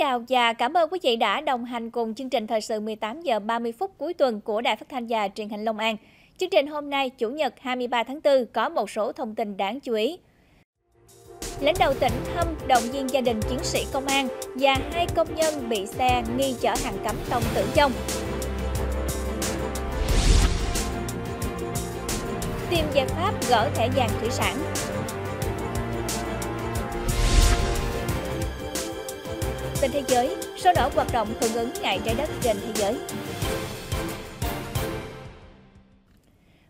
chào và cảm ơn quý vị đã đồng hành cùng chương trình thời sự 18 giờ 30 phút cuối tuần của Đài Phát thanh và Truyền hình Long An. Chương trình hôm nay, Chủ nhật 23 tháng 4 có một số thông tin đáng chú ý. Lãnh đạo tỉnh thăm động viên gia đình chiến sĩ công an và hai công nhân bị xe nghi chở hàng cấm tông tử vong. Tìm giải pháp gỡ thẻ vàng thủy sản, Tin thế giới, số nổ hoạt động hưởng ứng ngày trái đất trên thế giới.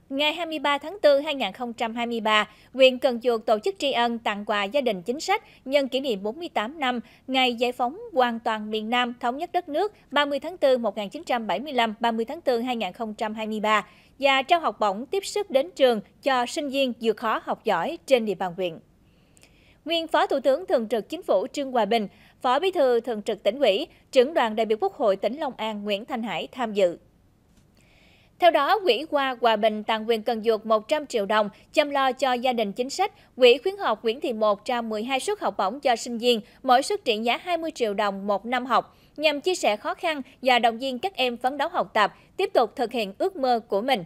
Ngày 23 tháng 4 2023, huyện Cần Duộc tổ chức tri ân tặng quà gia đình chính sách nhân kỷ niệm 48 năm ngày giải phóng hoàn toàn miền Nam thống nhất đất nước 30 tháng 4 1975 30 tháng 4 2023 và trao học bổng tiếp sức đến trường cho sinh viên vượt khó học giỏi trên địa bàn huyện. Nguyên Phó Thủ tướng Thường trực Chính phủ Trương Hòa Bình Phó Bí thư Thường trực tỉnh ủy, trưởng đoàn đại biểu Quốc hội tỉnh Long An Nguyễn Thanh Hải tham dự. Theo đó, quỹ qua Hòa Bình tặng quyền cần duộc 100 triệu đồng chăm lo cho gia đình chính sách. Quỹ khuyến học Nguyễn Thị Một trao 12 suất học bổng cho sinh viên, mỗi suất trị giá 20 triệu đồng một năm học, nhằm chia sẻ khó khăn và động viên các em phấn đấu học tập, tiếp tục thực hiện ước mơ của mình.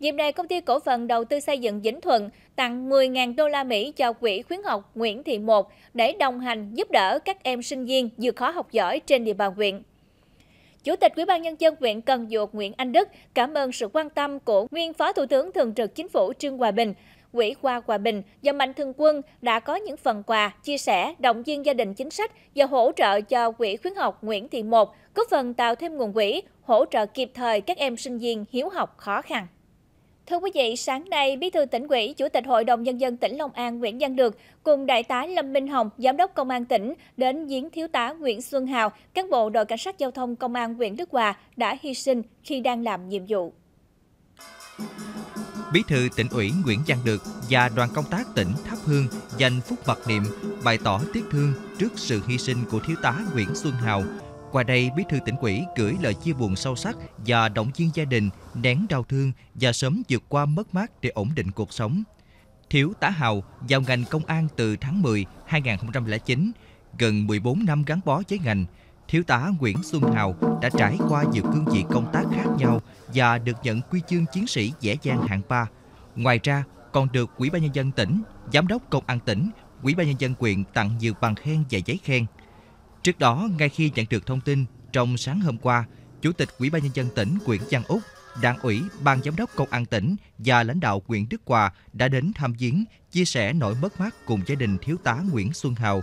Dịp này, công ty cổ phần đầu tư xây dựng Vĩnh Thuận tặng 10.000 đô la Mỹ cho quỹ khuyến học Nguyễn Thị Một để đồng hành giúp đỡ các em sinh viên vượt khó học giỏi trên địa bàn huyện. Chủ tịch Ủy ban nhân dân huyện Cần Duộc Nguyễn Anh Đức cảm ơn sự quan tâm của nguyên Phó Thủ tướng thường trực Chính phủ Trương Hòa Bình, Quỹ khoa Hòa Bình và Mạnh Thường Quân đã có những phần quà, chia sẻ, động viên gia đình chính sách và hỗ trợ cho Quỹ khuyến học Nguyễn Thị Một, góp phần tạo thêm nguồn quỹ, hỗ trợ kịp thời các em sinh viên hiếu học khó khăn. Thưa quý vị, sáng nay, Bí thư tỉnh ủy, Chủ tịch Hội đồng Nhân dân tỉnh Long An Nguyễn Văn Được cùng Đại tá Lâm Minh Hồng, Giám đốc Công an tỉnh đến giếng Thiếu tá Nguyễn Xuân Hào, cán bộ đội cảnh sát giao thông Công an huyện Đức Hòa đã hy sinh khi đang làm nhiệm vụ. Bí thư tỉnh ủy Nguyễn Văn Được và đoàn công tác tỉnh Tháp Hương dành phút mặc niệm bày tỏ tiếc thương trước sự hy sinh của Thiếu tá Nguyễn Xuân Hào, qua đây, Bí thư tỉnh ủy gửi lời chia buồn sâu sắc và động viên gia đình nén đau thương và sớm vượt qua mất mát để ổn định cuộc sống. Thiếu tá Hào vào ngành công an từ tháng 10 2009, gần 14 năm gắn bó với ngành, Thiếu tá Nguyễn Xuân Hào đã trải qua nhiều cương vị công tác khác nhau và được nhận quy chương chiến sĩ dễ dàng hạng 3. Ngoài ra, còn được Ủy ban nhân dân tỉnh, Giám đốc Công an tỉnh, Ủy ban nhân dân quyện tặng nhiều bằng khen và giấy khen. Trước đó, ngay khi nhận được thông tin, trong sáng hôm qua, Chủ tịch Ủy ban nhân dân tỉnh Nguyễn Văn Úc, Đảng ủy, Ban giám đốc Công an tỉnh và lãnh đạo huyện Đức Hòa đã đến thăm viếng, chia sẻ nỗi mất mát cùng gia đình thiếu tá Nguyễn Xuân Hào.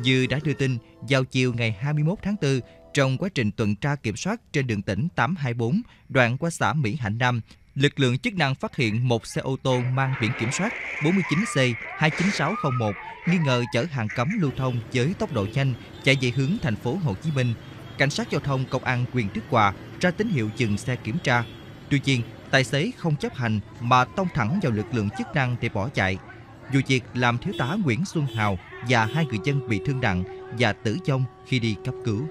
Như đã đưa tin, vào chiều ngày 21 tháng 4, trong quá trình tuần tra kiểm soát trên đường tỉnh 824, đoạn qua xã Mỹ Hạnh Nam, lực lượng chức năng phát hiện một xe ô tô mang biển kiểm soát 49C29601 nghi ngờ chở hàng cấm lưu thông với tốc độ nhanh chạy về hướng thành phố Hồ Chí Minh. Cảnh sát giao thông công an quyền Đức Hòa ra tín hiệu dừng xe kiểm tra. Tuy nhiên, tài xế không chấp hành mà tông thẳng vào lực lượng chức năng để bỏ chạy. Dù việc làm thiếu tá Nguyễn Xuân Hào và hai người dân bị thương nặng và tử vong khi đi cấp cứu.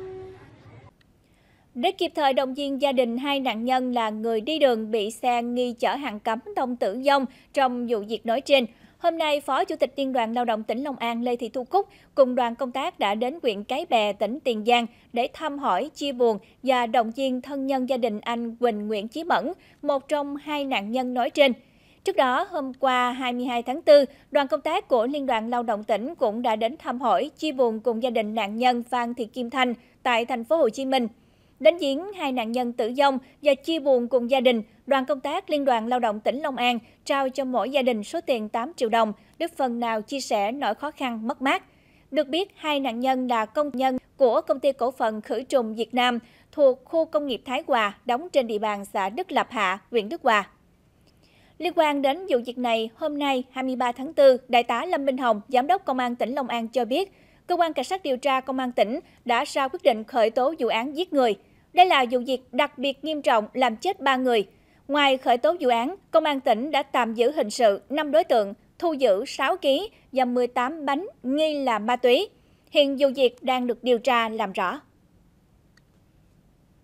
Để kịp thời động viên gia đình hai nạn nhân là người đi đường bị xe nghi chở hàng cấm tông tử vong trong vụ việc nói trên, hôm nay Phó Chủ tịch Liên đoàn Lao động tỉnh Long An Lê Thị Thu Cúc cùng đoàn công tác đã đến huyện Cái Bè, tỉnh Tiền Giang để thăm hỏi, chia buồn và động viên thân nhân gia đình anh Quỳnh Nguyễn Chí Mẫn, một trong hai nạn nhân nói trên. Trước đó, hôm qua 22 tháng 4, đoàn công tác của Liên đoàn Lao động tỉnh cũng đã đến thăm hỏi, chia buồn cùng gia đình nạn nhân Phan Thị Kim Thanh tại thành phố Hồ Chí Minh. Đến viếng hai nạn nhân tử vong và chia buồn cùng gia đình, đoàn công tác Liên đoàn Lao động tỉnh Long An trao cho mỗi gia đình số tiền 8 triệu đồng để phần nào chia sẻ nỗi khó khăn, mất mát. Được biết, hai nạn nhân là công nhân của công ty cổ phần khử trùng Việt Nam thuộc khu công nghiệp Thái Hòa, đóng trên địa bàn xã Đức Lập Hạ, huyện Đức Hòa. Liên quan đến vụ việc này, hôm nay 23 tháng 4, Đại tá Lâm Minh Hồng, Giám đốc Công an tỉnh Long An cho biết, Cơ quan Cảnh sát điều tra Công an tỉnh đã ra quyết định khởi tố vụ án giết người – đây là vụ việc đặc biệt nghiêm trọng làm chết 3 người. Ngoài khởi tố vụ án, Công an tỉnh đã tạm giữ hình sự 5 đối tượng, thu giữ 6 kg và 18 bánh nghi là ma túy. Hiện vụ việc đang được điều tra làm rõ.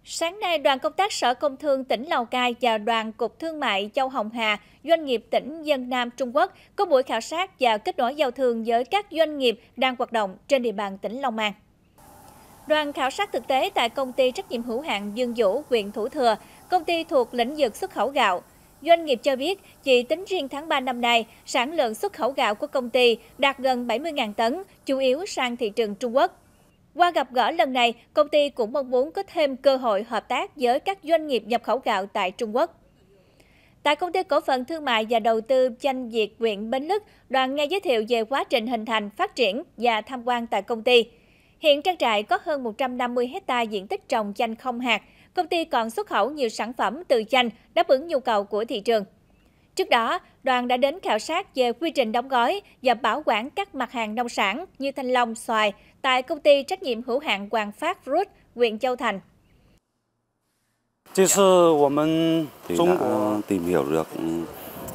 Sáng nay, đoàn công tác Sở Công Thương tỉnh Lào Cai và đoàn Cục Thương mại Châu Hồng Hà, doanh nghiệp tỉnh Dân Nam Trung Quốc có buổi khảo sát và kết nối giao thương với các doanh nghiệp đang hoạt động trên địa bàn tỉnh Long An. Đoàn khảo sát thực tế tại công ty trách nhiệm hữu hạn Dương Vũ, huyện Thủ Thừa, công ty thuộc lĩnh vực xuất khẩu gạo. Doanh nghiệp cho biết, chỉ tính riêng tháng 3 năm nay, sản lượng xuất khẩu gạo của công ty đạt gần 70.000 tấn, chủ yếu sang thị trường Trung Quốc. Qua gặp gỡ lần này, công ty cũng mong muốn có thêm cơ hội hợp tác với các doanh nghiệp nhập khẩu gạo tại Trung Quốc. Tại công ty cổ phần thương mại và đầu tư Chanh Việt huyện Bến Lức, đoàn nghe giới thiệu về quá trình hình thành, phát triển và tham quan tại công ty. Hiện trang trại có hơn 150 hecta diện tích trồng chanh không hạt. Công ty còn xuất khẩu nhiều sản phẩm từ chanh đáp ứng nhu cầu của thị trường. Trước đó, đoàn đã đến khảo sát về quy trình đóng gói và bảo quản các mặt hàng nông sản như thanh long, xoài tại công ty trách nhiệm hữu hạn Hoàng Phát Fruit, huyện Châu Thành. Thì đã tìm hiểu được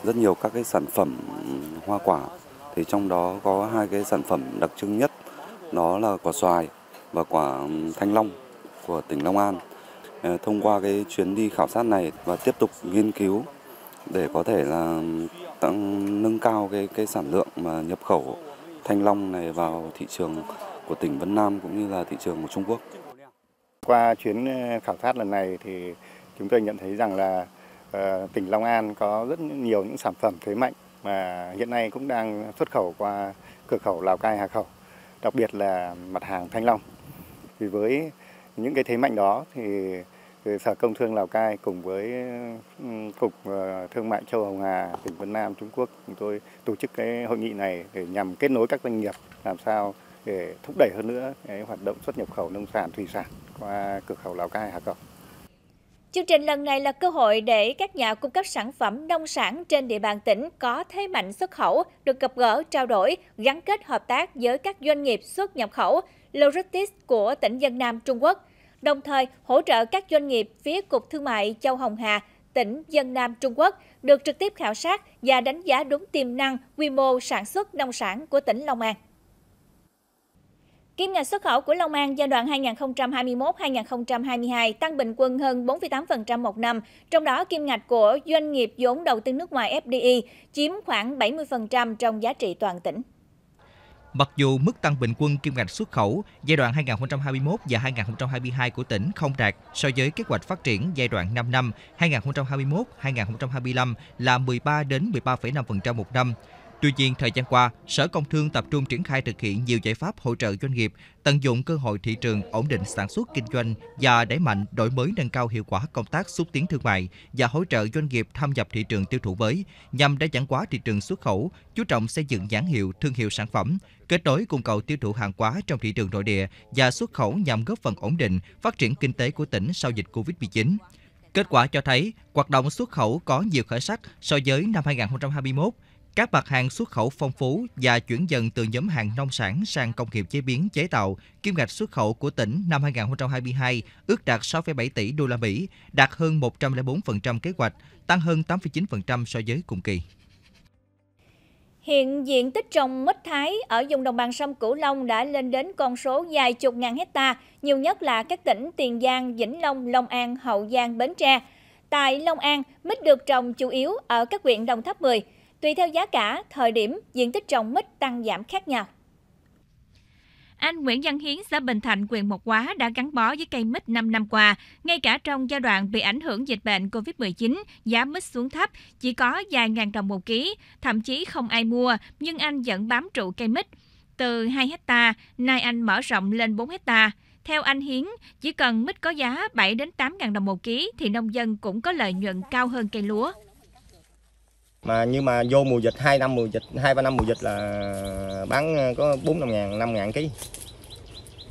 rất nhiều các cái sản phẩm hoa quả thì trong đó có hai cái sản phẩm đặc trưng nhất đó là quả xoài và quả thanh long của tỉnh Long An. Ờ, thông qua cái chuyến đi khảo sát này và tiếp tục nghiên cứu để có thể là tăng nâng cao cái cái sản lượng mà nhập khẩu thanh long này vào thị trường của tỉnh Vân Nam cũng như là thị trường của Trung Quốc. Qua chuyến ờ, khảo sát lần này thì chúng tôi nhận thấy rằng là ờ, tỉnh Long An có rất nhiều những sản phẩm thế mạnh mà hiện nay cũng đang xuất khẩu qua cửa khẩu Lào Cai Hà Khẩu đặc biệt là mặt hàng thanh long. Thì với những cái thế mạnh đó thì Sở Công Thương Lào Cai cùng với Cục ờ, Thương mại Châu Hồng Hà, tỉnh Vân Nam, Trung Quốc chúng tôi tổ chức cái hội nghị này để nhằm kết nối các doanh nghiệp làm sao để thúc đẩy hơn nữa cái hoạt động xuất nhập khẩu nông sản thủy sản qua cửa khẩu Lào Cai Hà Cọc. Chương trình lần này là cơ hội để các nhà cung cấp sản phẩm nông sản trên địa bàn tỉnh có thế mạnh xuất khẩu được gặp gỡ, trao đổi, gắn kết hợp tác với các doanh nghiệp xuất nhập khẩu, logistics của tỉnh Dân Nam Trung Quốc, đồng thời hỗ trợ các doanh nghiệp phía Cục Thương mại Châu Hồng Hà, tỉnh Dân Nam Trung Quốc được trực tiếp khảo sát và đánh giá đúng tiềm năng, quy mô sản xuất nông sản của tỉnh Long An. Kim ngạch xuất khẩu của Long An giai đoạn 2021-2022 tăng bình quân hơn 4,8% một năm, trong đó kim ngạch của doanh nghiệp vốn đầu tư nước ngoài FDI chiếm khoảng 70% trong giá trị toàn tỉnh. Mặc dù mức tăng bình quân kim ngạch xuất khẩu giai đoạn 2021 và 2022 của tỉnh không đạt so với kế hoạch phát triển giai đoạn 5 năm 2021-2025 là 13 đến 13,5% một năm, Tuy nhiên, thời gian qua, Sở Công Thương tập trung triển khai thực hiện nhiều giải pháp hỗ trợ doanh nghiệp, tận dụng cơ hội thị trường ổn định sản xuất kinh doanh và đẩy mạnh đổi mới nâng cao hiệu quả công tác xúc tiến thương mại và hỗ trợ doanh nghiệp tham nhập thị trường tiêu thụ mới nhằm đa dạng hóa thị trường xuất khẩu, chú trọng xây dựng nhãn hiệu, thương hiệu sản phẩm, kết nối cung cầu tiêu thụ hàng hóa trong thị trường nội địa và xuất khẩu nhằm góp phần ổn định phát triển kinh tế của tỉnh sau dịch Covid-19. Kết quả cho thấy, hoạt động xuất khẩu có nhiều khởi sắc so với năm 2021, các mặt hàng xuất khẩu phong phú và chuyển dần từ nhóm hàng nông sản sang công nghiệp chế biến chế tạo, kim ngạch xuất khẩu của tỉnh năm 2022 ước đạt 6,7 tỷ đô la Mỹ, đạt hơn 104% kế hoạch, tăng hơn 8,9% so với cùng kỳ. Hiện diện tích trồng mít Thái ở vùng đồng bằng sông Cửu Long đã lên đến con số vài chục ngàn hecta, nhiều nhất là các tỉnh Tiền Giang, Vĩnh Long, Long An, Hậu Giang, Bến Tre. Tại Long An, mít được trồng chủ yếu ở các huyện Đồng Tháp 10, tùy theo giá cả, thời điểm, diện tích trồng mít tăng giảm khác nhau. Anh Nguyễn Văn Hiến, xã Bình Thạnh, huyện Mộc Hóa đã gắn bó với cây mít 5 năm qua. Ngay cả trong giai đoạn bị ảnh hưởng dịch bệnh COVID-19, giá mít xuống thấp, chỉ có vài ngàn đồng một ký, thậm chí không ai mua, nhưng anh vẫn bám trụ cây mít. Từ 2 hecta nay anh mở rộng lên 4 hecta Theo anh Hiến, chỉ cần mít có giá 7 đến 8 ngàn đồng một ký thì nông dân cũng có lợi nhuận cao hơn cây lúa mà nhưng mà vô mùa dịch 2 năm mùa dịch 2 3 năm mùa dịch là bán ờ, có 4 5 ngàn 5 ngàn ký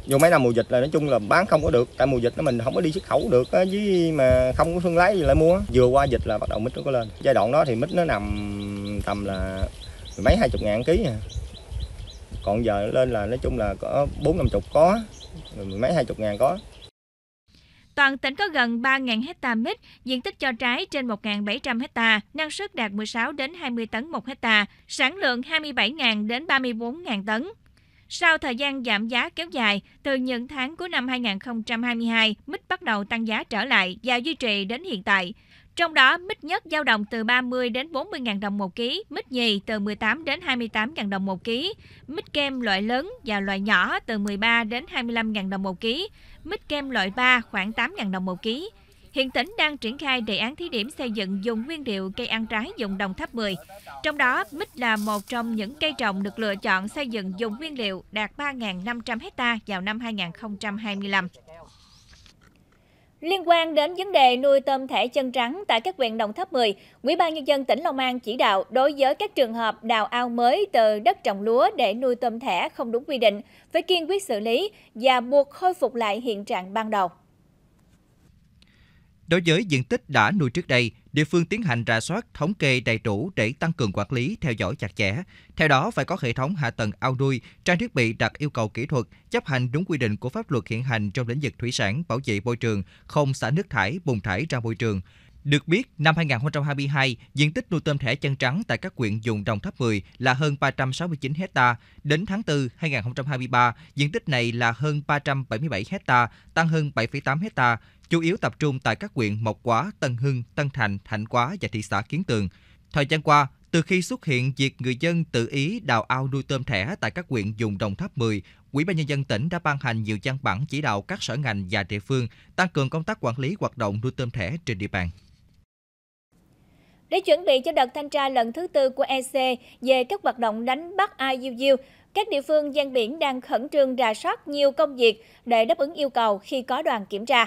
vô mấy năm mùa dịch là nói chung là bán không có được tại mùa dịch nó mình không có đi xuất khẩu được với mà không có thương lái gì lại mua vừa qua dịch là bắt đầu mít nó có lên giai đoạn đó thì mít nó nằm tầm là mấy hai chục ngàn ký à. còn giờ lên là nói chung là có bốn năm chục có mấy hai chục ngàn có Toàn tỉnh có gần 3.000 hecta mít, diện tích cho trái trên 1.700 hecta, năng suất đạt 16 đến 20 tấn một hecta, sản lượng 27.000 đến 34.000 tấn. Sau thời gian giảm giá kéo dài, từ những tháng cuối năm 2022, mít bắt đầu tăng giá trở lại và duy trì đến hiện tại. Trong đó, mít nhất dao động từ 30 đến 40 000 đồng một ký, mít nhì từ 18 đến 28 000 đồng một ký, mít kem loại lớn và loại nhỏ từ 13 đến 25 000 đồng một ký, mít kem loại 3 khoảng 8.000 đồng một ký. Hiện tỉnh đang triển khai đề án thí điểm xây dựng dùng nguyên liệu cây ăn trái dùng đồng tháp 10. Trong đó, mít là một trong những cây trồng được lựa chọn xây dựng dùng nguyên liệu đạt 3.500 hecta vào năm 2025. Liên quan đến vấn đề nuôi tôm thẻ chân trắng tại các huyện Đồng Tháp 10, Ủy ban nhân dân tỉnh Long An chỉ đạo đối với các trường hợp đào ao mới từ đất trồng lúa để nuôi tôm thẻ không đúng quy định, phải kiên quyết xử lý và buộc khôi phục lại hiện trạng ban đầu. Đối với diện tích đã nuôi trước đây, địa phương tiến hành rà soát, thống kê đầy đủ để tăng cường quản lý, theo dõi chặt chẽ. Theo đó, phải có hệ thống hạ tầng ao nuôi, trang thiết bị đạt yêu cầu kỹ thuật, chấp hành đúng quy định của pháp luật hiện hành trong lĩnh vực thủy sản, bảo vệ môi trường, không xả nước thải, bùn thải ra môi trường. Được biết, năm 2022, diện tích nuôi tôm thẻ chân trắng tại các huyện dùng đồng tháp 10 là hơn 369 hecta. Đến tháng 4 2023, diện tích này là hơn 377 hecta, tăng hơn 7,8 hecta, chủ yếu tập trung tại các huyện Mộc Quá, Tân Hưng, Tân Thành, Thạnh Quá và thị xã Kiến Tường. Thời gian qua, từ khi xuất hiện việc người dân tự ý đào ao nuôi tôm thẻ tại các huyện vùng Đồng Tháp 10, Ủy ban nhân dân tỉnh đã ban hành nhiều văn bản chỉ đạo các sở ngành và địa phương tăng cường công tác quản lý hoạt động nuôi tôm thẻ trên địa bàn. Để chuẩn bị cho đợt thanh tra lần thứ tư của EC về các hoạt động đánh bắt IUU, các địa phương gian biển đang khẩn trương rà soát nhiều công việc để đáp ứng yêu cầu khi có đoàn kiểm tra.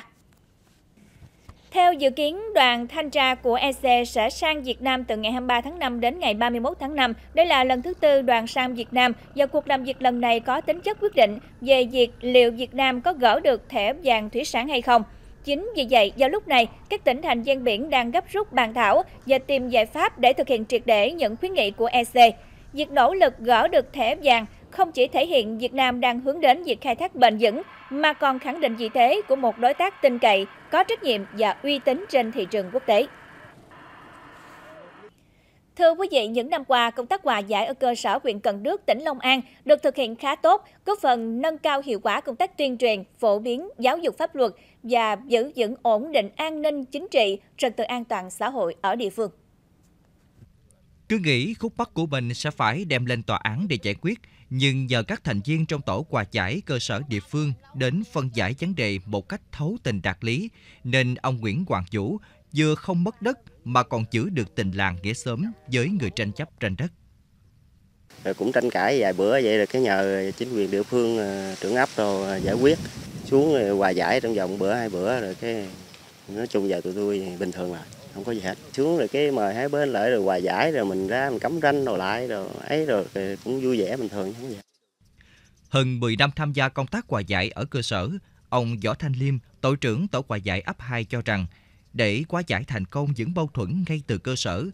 Theo dự kiến, đoàn thanh tra của EC sẽ sang Việt Nam từ ngày 23 tháng 5 đến ngày 31 tháng 5. Đây là lần thứ tư đoàn sang Việt Nam và cuộc làm việc lần này có tính chất quyết định về việc liệu Việt Nam có gỡ được thẻ vàng thủy sản hay không. Chính vì vậy, do lúc này, các tỉnh thành gian biển đang gấp rút bàn thảo và tìm giải pháp để thực hiện triệt để những khuyến nghị của EC. Việc nỗ lực gỡ được thẻ vàng không chỉ thể hiện Việt Nam đang hướng đến việc khai thác bền vững, mà còn khẳng định vị thế của một đối tác tin cậy, có trách nhiệm và uy tín trên thị trường quốc tế. Thưa quý vị, những năm qua, công tác hòa giải ở cơ sở huyện Cần Đước, tỉnh Long An được thực hiện khá tốt, góp phần nâng cao hiệu quả công tác tuyên truyền, phổ biến, giáo dục pháp luật và giữ vững ổn định an ninh chính trị, trật tự an toàn xã hội ở địa phương. Cứ nghĩ khúc mắc của mình sẽ phải đem lên tòa án để giải quyết, nhưng nhờ các thành viên trong tổ hòa giải cơ sở địa phương đến phân giải vấn đề một cách thấu tình đạt lý, nên ông Nguyễn Hoàng Vũ, vừa không mất đất mà còn giữ được tình làng nghĩa xóm với người tranh chấp tranh đất. Rồi cũng tranh cãi vài bữa vậy rồi cái nhờ chính quyền địa phương ờ, trưởng ấp rồi ờ, giải quyết xuống ờ, hòa giải trong vòng bữa hai bữa rồi cái nói chung giờ tụi tôi bình thường rồi không có gì hết xuống rồi cái mời hai bên lại rồi hòa giải rồi mình ra mình cắm ranh đồ lại rồi ấy rồi cũng vui vẻ bình thường không gì hơn 10 năm tham gia công tác hòa giải ở cơ sở ông Võ Thanh Liêm tổ trưởng tổ hòa giải ấp 2 cho rằng để hóa giải thành công những mâu thuẫn ngay từ cơ sở,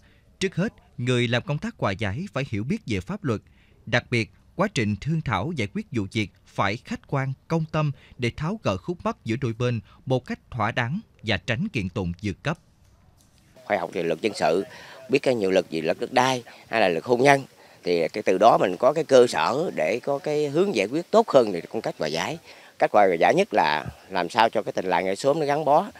trước hết, người làm công tác hòa giải phải hiểu biết về pháp luật, đặc biệt quá trình thương thảo giải quyết vụ việc phải khách quan, công tâm để tháo gỡ khúc mắc giữa đôi bên một cách thỏa đáng và tránh kiện tụng vượt cấp. Khoa học về luật dân sự, biết cái nhiều luật gì luật đất đai hay là luật hôn nhân thì cái từ đó mình có cái cơ sở để có cái hướng giải quyết tốt hơn về công cách hòa giải. Cách hòa giải nhất là làm sao cho cái tình làng ngày sớm nó gắn bó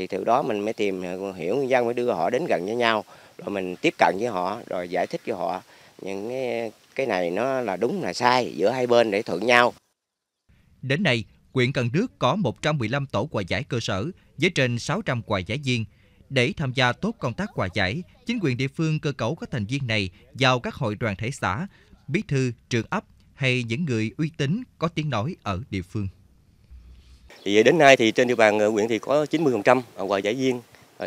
thì từ đó mình mới tìm hiểu nguyên dân mới đưa họ đến gần với nhau rồi mình tiếp cận với họ rồi giải thích với họ những cái cái này nó là đúng là sai giữa hai bên để thuận nhau. Đến nay, huyện Cần Đước có 115 tổ quà giải cơ sở với trên 600 quà giải viên. Để tham gia tốt công tác quà giải, chính quyền địa phương cơ cấu các thành viên này vào các hội đoàn thể xã, bí thư, trường ấp hay những người uy tín có tiếng nói ở địa phương. Thì à, đến nay thì trên địa bàn à, huyện thì có 90% à, hòa giải viên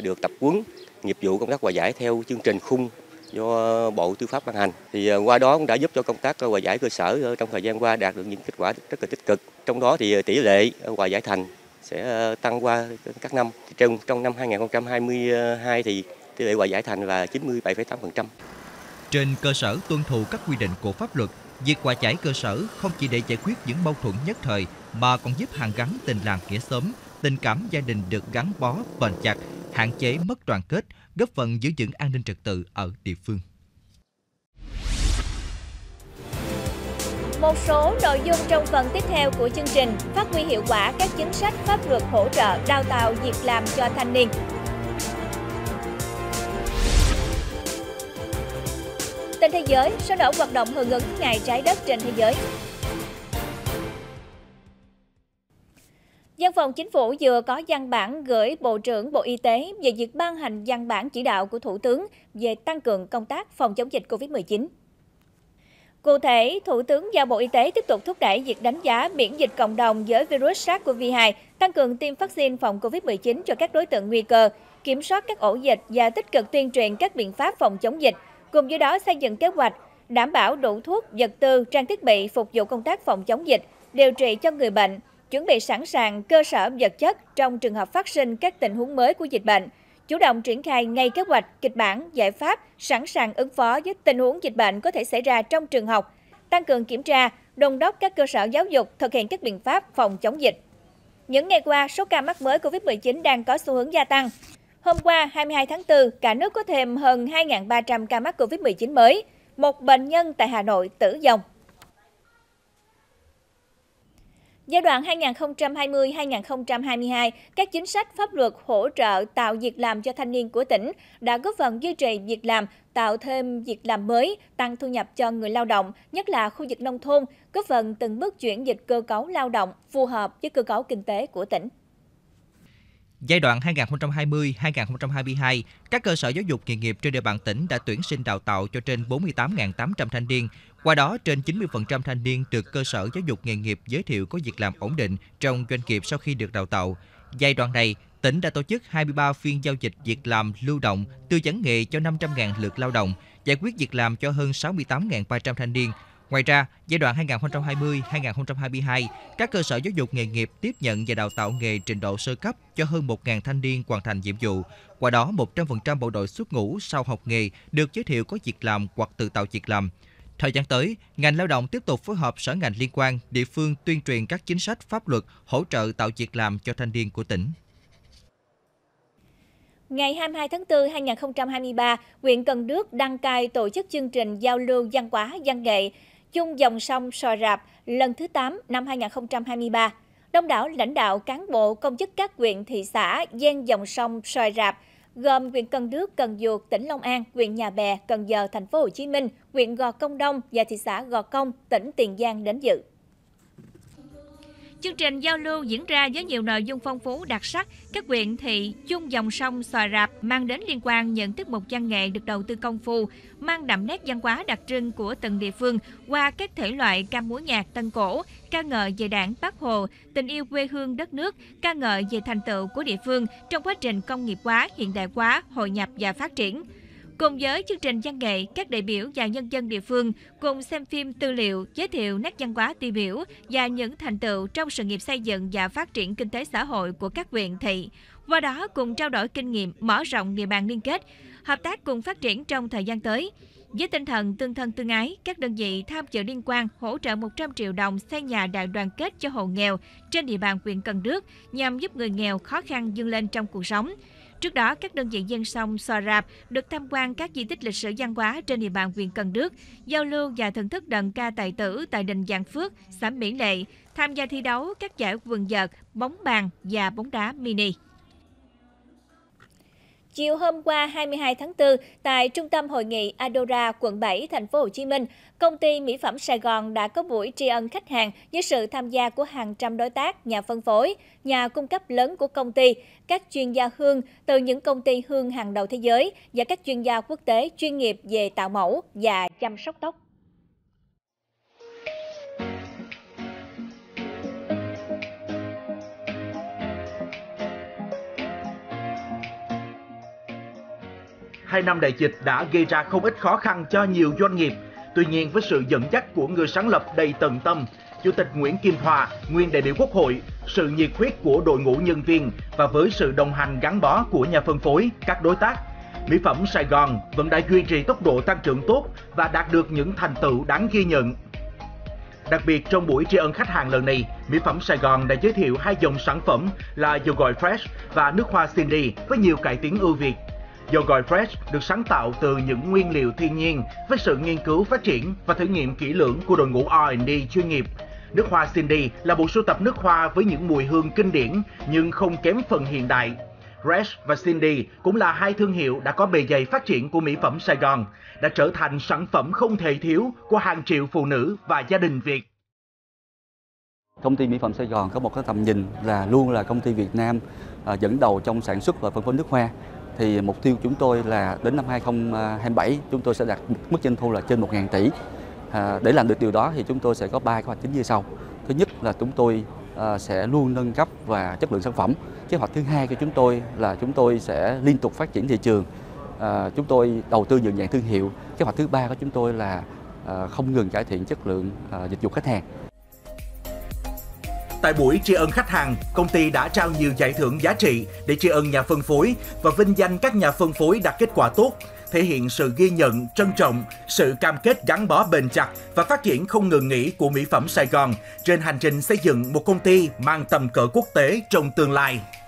được tập huấn nghiệp vụ công tác hòa giải theo chương trình khung do Bộ Tư pháp ban hành. Thì qua đó cũng đã giúp cho công tác hòa giải cơ sở trong thời gian qua đạt được những kết quả rất là tích cực. Trong đó thì tỷ lệ hòa giải thành sẽ tăng qua các năm. Trong trong năm 2022 thì tỷ lệ hòa giải thành là 97,8%. Trên cơ sở tuân thủ các quy định của pháp luật, việc hòa giải cơ sở không chỉ để giải quyết những mâu thuẫn nhất thời mà còn giúp hàn gắn tình làng nghĩa xóm, tình cảm gia đình được gắn bó bền chặt, hạn chế mất đoàn kết, góp phần giữ vững an ninh trật tự ở địa phương. Một số nội dung trong phần tiếp theo của chương trình phát huy hiệu quả các chính sách pháp luật hỗ trợ đào tạo việc làm cho thanh niên. Trên thế giới, sôi nổi hoạt động hưởng ứng Ngày Trái Đất trên thế giới Văn phòng Chính phủ vừa có văn bản gửi Bộ trưởng Bộ Y tế về việc ban hành văn bản chỉ đạo của Thủ tướng về tăng cường công tác phòng chống dịch COVID-19. Cụ thể, Thủ tướng giao Bộ Y tế tiếp tục thúc đẩy việc đánh giá miễn dịch cộng đồng với virus SARS-CoV-2, tăng cường tiêm vaccine phòng COVID-19 cho các đối tượng nguy cơ, kiểm soát các ổ dịch và tích cực tuyên truyền các biện pháp phòng chống dịch, cùng với đó xây dựng kế hoạch đảm bảo đủ thuốc, vật tư, trang thiết bị phục vụ công tác phòng chống dịch, điều trị cho người bệnh, chuẩn bị sẵn sàng cơ sở vật chất trong trường hợp phát sinh các tình huống mới của dịch bệnh, chủ động triển khai ngay kế hoạch, kịch bản, giải pháp, sẵn sàng ứng phó với tình huống dịch bệnh có thể xảy ra trong trường học, tăng cường kiểm tra, đôn đốc các cơ sở giáo dục thực hiện các biện pháp phòng chống dịch. Những ngày qua, số ca mắc mới COVID-19 đang có xu hướng gia tăng. Hôm qua, 22 tháng 4, cả nước có thêm hơn 2.300 ca mắc COVID-19 mới, một bệnh nhân tại Hà Nội tử vong. Giai đoạn 2020-2022, các chính sách pháp luật hỗ trợ tạo việc làm cho thanh niên của tỉnh đã góp phần duy trì việc làm, tạo thêm việc làm mới, tăng thu nhập cho người lao động, nhất là khu vực nông thôn, góp phần từng bước chuyển dịch cơ cấu lao động phù hợp với cơ cấu kinh tế của tỉnh. Giai đoạn 2020-2022, các cơ sở giáo dục nghề nghiệp trên địa bàn tỉnh đã tuyển sinh đào tạo cho trên 48.800 thanh niên. Qua đó, trên 90% thanh niên được cơ sở giáo dục nghề nghiệp giới thiệu có việc làm ổn định trong doanh nghiệp sau khi được đào tạo. Giai đoạn này, tỉnh đã tổ chức 23 phiên giao dịch việc làm lưu động, tư vấn nghề cho 500.000 lượt lao động, giải quyết việc làm cho hơn 68.300 thanh niên, Ngoài ra, giai đoạn 2020-2022, các cơ sở giáo dục nghề nghiệp tiếp nhận và đào tạo nghề trình độ sơ cấp cho hơn 1.000 thanh niên hoàn thành nhiệm vụ. Qua đó, 100% bộ đội xuất ngũ sau học nghề được giới thiệu có việc làm hoặc tự tạo việc làm. Thời gian tới, ngành lao động tiếp tục phối hợp sở ngành liên quan, địa phương tuyên truyền các chính sách pháp luật hỗ trợ tạo việc làm cho thanh niên của tỉnh. Ngày 22 tháng 4 2023, huyện Cần Đước đăng cai tổ chức chương trình giao lưu văn hóa văn nghệ chung dòng sông Sò Rạp lần thứ 8 năm 2023. Đông đảo lãnh đạo cán bộ công chức các huyện thị xã gian dòng sông Sòi Rạp gồm huyện Cần Đước, Cần Duộc, tỉnh Long An, huyện Nhà Bè, Cần Giờ, thành phố Hồ Chí Minh, huyện Gò Công Đông và thị xã Gò Công, tỉnh Tiền Giang đến dự. Chương trình giao lưu diễn ra với nhiều nội dung phong phú đặc sắc, các huyện thị chung dòng sông Xoài Rạp mang đến liên quan những tiết mục văn nghệ được đầu tư công phu, mang đậm nét văn hóa đặc trưng của từng địa phương qua các thể loại ca múa nhạc tân cổ, ca ngợi về đảng Bác Hồ, tình yêu quê hương đất nước, ca ngợi về thành tựu của địa phương trong quá trình công nghiệp hóa, hiện đại hóa, hội nhập và phát triển. Cùng với chương trình văn nghệ, các đại biểu và nhân dân địa phương cùng xem phim tư liệu, giới thiệu nét văn hóa tiêu biểu và những thành tựu trong sự nghiệp xây dựng và phát triển kinh tế xã hội của các huyện thị. Qua đó cùng trao đổi kinh nghiệm, mở rộng địa bàn liên kết, hợp tác cùng phát triển trong thời gian tới. Với tinh thần tương thân tương ái, các đơn vị tham dự liên quan hỗ trợ 100 triệu đồng xây nhà đại đoàn kết cho hộ nghèo trên địa bàn huyện Cần Đước nhằm giúp người nghèo khó khăn vươn lên trong cuộc sống. Trước đó, các đơn vị dân sông Sò Rạp được tham quan các di tích lịch sử văn hóa trên địa bàn huyện Cần Đức, giao lưu và thưởng thức đần ca tài tử tại đình Giàng Phước, xã Mỹ Lệ, tham gia thi đấu các giải quần vợt, bóng bàn và bóng đá mini. Chiều hôm qua 22 tháng 4, tại Trung tâm Hội nghị Adora, quận 7, thành phố Hồ Chí Minh, công ty Mỹ phẩm Sài Gòn đã có buổi tri ân khách hàng với sự tham gia của hàng trăm đối tác, nhà phân phối, nhà cung cấp lớn của công ty, các chuyên gia hương từ những công ty hương hàng đầu thế giới và các chuyên gia quốc tế chuyên nghiệp về tạo mẫu và chăm sóc tóc. hai năm đại dịch đã gây ra không ít khó khăn cho nhiều doanh nghiệp. Tuy nhiên, với sự dẫn dắt của người sáng lập đầy tận tâm, Chủ tịch Nguyễn Kim Hòa, nguyên đại biểu Quốc hội, sự nhiệt huyết của đội ngũ nhân viên và với sự đồng hành gắn bó của nhà phân phối, các đối tác, mỹ phẩm Sài Gòn vẫn đã duy trì tốc độ tăng trưởng tốt và đạt được những thành tựu đáng ghi nhận. Đặc biệt trong buổi tri ân khách hàng lần này, mỹ phẩm Sài Gòn đã giới thiệu hai dòng sản phẩm là dầu gội Fresh và nước hoa Cindy với nhiều cải tiến ưu việt Dầu gội Fresh được sáng tạo từ những nguyên liệu thiên nhiên với sự nghiên cứu phát triển và thử nghiệm kỹ lưỡng của đội ngũ R&D chuyên nghiệp. Nước hoa Cindy là bộ sưu tập nước hoa với những mùi hương kinh điển nhưng không kém phần hiện đại. Fresh và Cindy cũng là hai thương hiệu đã có bề dày phát triển của mỹ phẩm Sài Gòn, đã trở thành sản phẩm không thể thiếu của hàng triệu phụ nữ và gia đình Việt. Công ty Mỹ phẩm Sài Gòn có một cái tầm nhìn là luôn là công ty Việt Nam à, dẫn đầu trong sản xuất và phân phối nước hoa thì mục tiêu chúng tôi là đến năm 2027 chúng tôi sẽ đạt mức doanh thu là trên 1.000 tỷ. À, để làm được điều đó thì chúng tôi sẽ có ba kế hoạch chính như sau. Thứ nhất là chúng tôi à, sẽ luôn nâng cấp và chất lượng sản phẩm. Kế hoạch thứ hai của chúng tôi là chúng tôi sẽ liên tục phát triển thị trường. À, chúng tôi đầu tư dựng dạng thương hiệu. Kế hoạch thứ ba của chúng tôi là à, không ngừng cải thiện chất lượng à, dịch vụ khách hàng. Tại buổi tri ân khách hàng, công ty đã trao nhiều giải thưởng giá trị để tri ân nhà phân phối và vinh danh các nhà phân phối đạt kết quả tốt, thể hiện sự ghi nhận, trân trọng, sự cam kết gắn bó bền chặt và phát triển không ngừng nghỉ của mỹ phẩm Sài Gòn trên hành trình xây dựng một công ty mang tầm cỡ quốc tế trong tương lai.